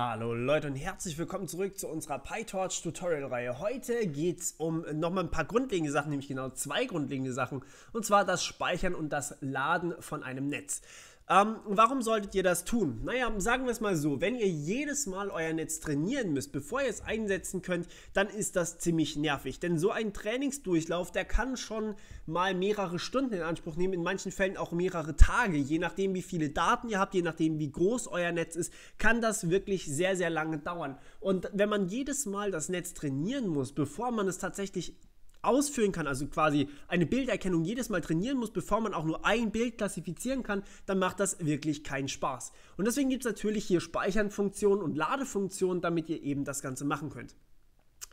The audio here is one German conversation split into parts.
Hallo Leute und herzlich willkommen zurück zu unserer PyTorch Tutorial Reihe. Heute geht es um nochmal ein paar grundlegende Sachen, nämlich genau zwei grundlegende Sachen, und zwar das Speichern und das Laden von einem Netz. Ähm, warum solltet ihr das tun? Naja, sagen wir es mal so, wenn ihr jedes Mal euer Netz trainieren müsst, bevor ihr es einsetzen könnt, dann ist das ziemlich nervig. Denn so ein Trainingsdurchlauf, der kann schon mal mehrere Stunden in Anspruch nehmen, in manchen Fällen auch mehrere Tage. Je nachdem, wie viele Daten ihr habt, je nachdem, wie groß euer Netz ist, kann das wirklich sehr, sehr lange dauern. Und wenn man jedes Mal das Netz trainieren muss, bevor man es tatsächlich ausführen kann, also quasi eine Bilderkennung jedes Mal trainieren muss, bevor man auch nur ein Bild klassifizieren kann, dann macht das wirklich keinen Spaß. Und deswegen gibt es natürlich hier Speichernfunktionen und Ladefunktionen, damit ihr eben das Ganze machen könnt.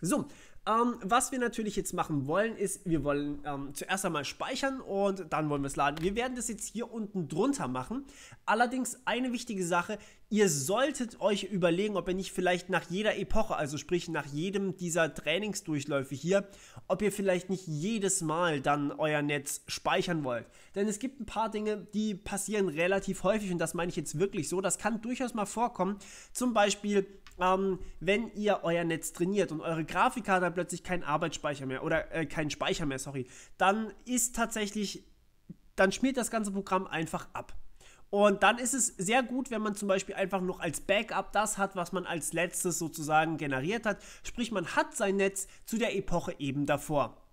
So, ähm, was wir natürlich jetzt machen wollen, ist, wir wollen ähm, zuerst einmal speichern und dann wollen wir es laden. Wir werden das jetzt hier unten drunter machen. Allerdings eine wichtige Sache, ihr solltet euch überlegen, ob ihr nicht vielleicht nach jeder Epoche, also sprich nach jedem dieser Trainingsdurchläufe hier, ob ihr vielleicht nicht jedes Mal dann euer Netz speichern wollt. Denn es gibt ein paar Dinge, die passieren relativ häufig und das meine ich jetzt wirklich so. Das kann durchaus mal vorkommen. Zum Beispiel ähm, wenn ihr euer Netz trainiert und eure Grafikkarte hat plötzlich keinen Arbeitsspeicher mehr oder äh, keinen Speicher mehr, sorry, dann ist tatsächlich, dann schmiert das ganze Programm einfach ab. Und dann ist es sehr gut, wenn man zum Beispiel einfach noch als Backup das hat, was man als letztes sozusagen generiert hat. Sprich, man hat sein Netz zu der Epoche eben davor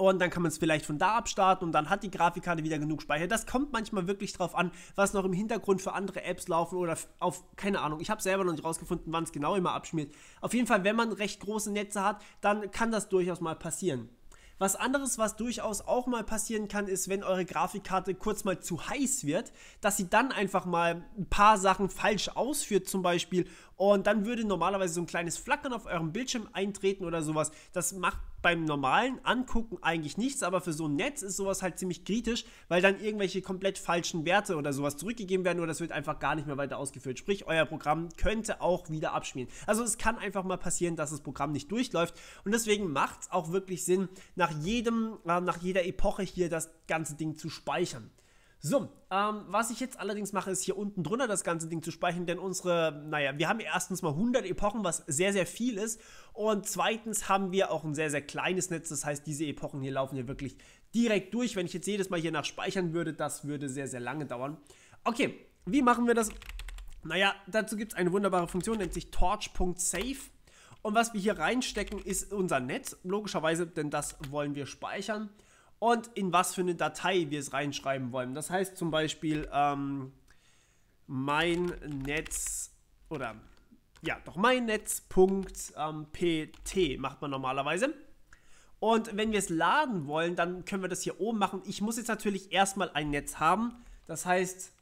und dann kann man es vielleicht von da abstarten und dann hat die Grafikkarte wieder genug Speicher. Das kommt manchmal wirklich drauf an, was noch im Hintergrund für andere Apps laufen oder auf, keine Ahnung, ich habe selber noch nicht rausgefunden, wann es genau immer abschmiert. Auf jeden Fall, wenn man recht große Netze hat, dann kann das durchaus mal passieren. Was anderes, was durchaus auch mal passieren kann, ist, wenn eure Grafikkarte kurz mal zu heiß wird, dass sie dann einfach mal ein paar Sachen falsch ausführt zum Beispiel und dann würde normalerweise so ein kleines Flackern auf eurem Bildschirm eintreten oder sowas. Das macht beim normalen Angucken eigentlich nichts, aber für so ein Netz ist sowas halt ziemlich kritisch, weil dann irgendwelche komplett falschen Werte oder sowas zurückgegeben werden oder das wird einfach gar nicht mehr weiter ausgeführt. Sprich, euer Programm könnte auch wieder abschmieren. Also es kann einfach mal passieren, dass das Programm nicht durchläuft und deswegen macht es auch wirklich Sinn, nach jedem, äh, nach jeder Epoche hier das ganze Ding zu speichern. So, ähm, was ich jetzt allerdings mache, ist hier unten drunter das ganze Ding zu speichern, denn unsere, naja, wir haben erstens mal 100 Epochen, was sehr, sehr viel ist. Und zweitens haben wir auch ein sehr, sehr kleines Netz. Das heißt, diese Epochen hier laufen hier wirklich direkt durch. Wenn ich jetzt jedes Mal hier nach speichern würde, das würde sehr, sehr lange dauern. Okay, wie machen wir das? Naja, dazu gibt es eine wunderbare Funktion, nennt sich torch.save. Und was wir hier reinstecken, ist unser Netz, logischerweise, denn das wollen wir speichern und in was für eine Datei wir es reinschreiben wollen. Das heißt zum Beispiel ähm, mein Netz oder ja, doch mein Netz.pt ähm, macht man normalerweise. Und wenn wir es laden wollen, dann können wir das hier oben machen. Ich muss jetzt natürlich erstmal ein Netz haben. Das heißt,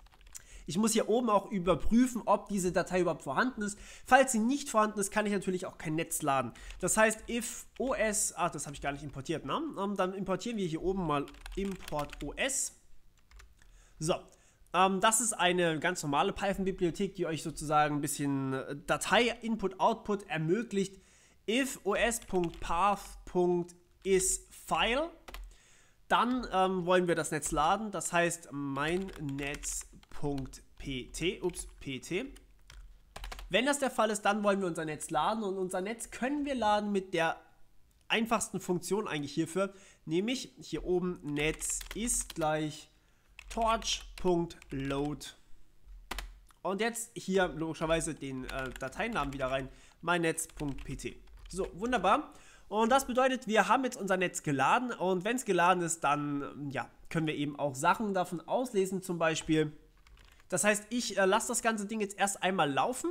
ich muss hier oben auch überprüfen, ob diese Datei überhaupt vorhanden ist. Falls sie nicht vorhanden ist, kann ich natürlich auch kein Netz laden. Das heißt, if OS, ach, das habe ich gar nicht importiert, ne? Ähm, dann importieren wir hier oben mal import OS. So, ähm, das ist eine ganz normale Python-Bibliothek, die euch sozusagen ein bisschen äh, Datei-Input-Output ermöglicht. If os.path.isFile dann ähm, wollen wir das Netz laden. Das heißt, meinnetz.pt. ups, pt. Wenn das der Fall ist, dann wollen wir unser Netz laden und unser Netz können wir laden mit der einfachsten Funktion eigentlich hierfür, nämlich hier oben Netz ist gleich torch.load. Und jetzt hier logischerweise den äh, Dateinamen wieder rein, meinnetz.pt. So, wunderbar. Und das bedeutet, wir haben jetzt unser Netz geladen und wenn es geladen ist, dann ja, können wir eben auch Sachen davon auslesen zum Beispiel. Das heißt, ich äh, lasse das ganze Ding jetzt erst einmal laufen.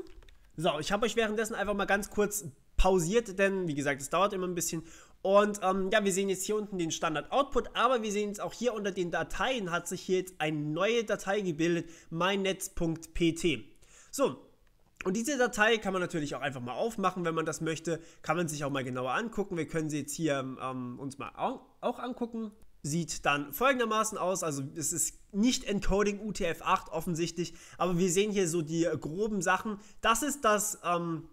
So, ich habe euch währenddessen einfach mal ganz kurz pausiert, denn wie gesagt, es dauert immer ein bisschen. Und ähm, ja, wir sehen jetzt hier unten den Standard-Output, aber wir sehen jetzt auch hier unter den Dateien hat sich hier jetzt eine neue Datei gebildet, mynet.pt. So, und diese Datei kann man natürlich auch einfach mal aufmachen, wenn man das möchte. Kann man sich auch mal genauer angucken. Wir können sie jetzt hier ähm, uns mal auch angucken. Sieht dann folgendermaßen aus. Also es ist nicht Encoding UTF-8 offensichtlich, aber wir sehen hier so die äh, groben Sachen. Das ist das, ähm,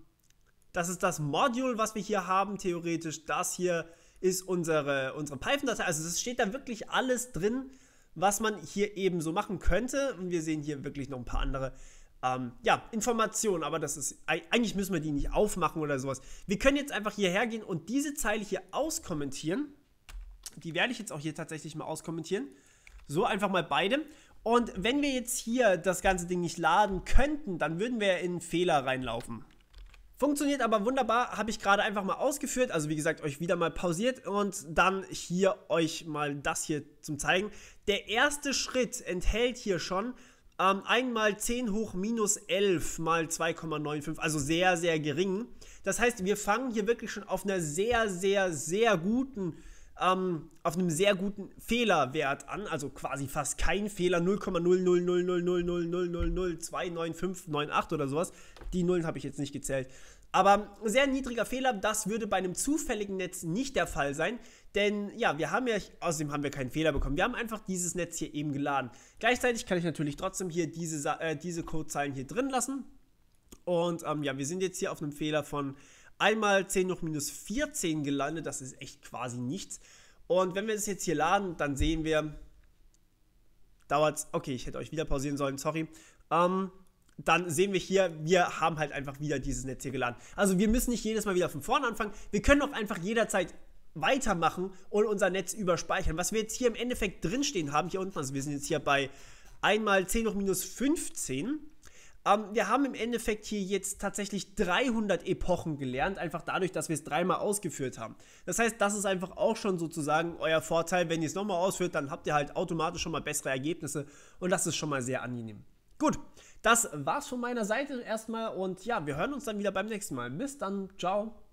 das ist das Module, was wir hier haben, theoretisch. Das hier ist unsere, unsere Python-Datei. Also es steht da wirklich alles drin, was man hier eben so machen könnte. Und wir sehen hier wirklich noch ein paar andere Sachen. Ähm, ja, Informationen, aber das ist, eigentlich müssen wir die nicht aufmachen oder sowas. Wir können jetzt einfach hierher gehen und diese Zeile hier auskommentieren. Die werde ich jetzt auch hier tatsächlich mal auskommentieren. So, einfach mal beide. Und wenn wir jetzt hier das ganze Ding nicht laden könnten, dann würden wir in einen Fehler reinlaufen. Funktioniert aber wunderbar, habe ich gerade einfach mal ausgeführt, also wie gesagt, euch wieder mal pausiert und dann hier euch mal das hier zum zeigen. Der erste Schritt enthält hier schon ähm, 1 10 hoch minus 11 mal 2,95, also sehr, sehr gering. Das heißt, wir fangen hier wirklich schon auf einer sehr, sehr, sehr guten ähm, auf einem sehr guten Fehlerwert an, also quasi fast kein Fehler, 0,0000000029598 oder sowas. Die Nullen habe ich jetzt nicht gezählt. Aber sehr niedriger Fehler, das würde bei einem zufälligen Netz nicht der Fall sein, denn ja, wir haben ja, außerdem haben wir keinen Fehler bekommen. Wir haben einfach dieses Netz hier eben geladen. Gleichzeitig kann ich natürlich trotzdem hier diese, äh, diese Codezeilen hier drin lassen. Und ähm, ja, wir sind jetzt hier auf einem Fehler von einmal 10 hoch minus 14 gelandet. Das ist echt quasi nichts. Und wenn wir das jetzt hier laden, dann sehen wir, dauert es, okay, ich hätte euch wieder pausieren sollen, sorry. Ähm, dann sehen wir hier, wir haben halt einfach wieder dieses Netz hier geladen. Also wir müssen nicht jedes Mal wieder von vorne anfangen. Wir können auch einfach jederzeit weitermachen und unser Netz überspeichern. Was wir jetzt hier im Endeffekt drinstehen haben, hier unten, also wir sind jetzt hier bei einmal 10 hoch minus 15 ähm, wir haben im Endeffekt hier jetzt tatsächlich 300 Epochen gelernt, einfach dadurch, dass wir es dreimal ausgeführt haben. Das heißt, das ist einfach auch schon sozusagen euer Vorteil. Wenn ihr es nochmal ausführt, dann habt ihr halt automatisch schon mal bessere Ergebnisse und das ist schon mal sehr angenehm. Gut, das war's von meiner Seite erstmal und ja, wir hören uns dann wieder beim nächsten Mal. Bis dann, ciao.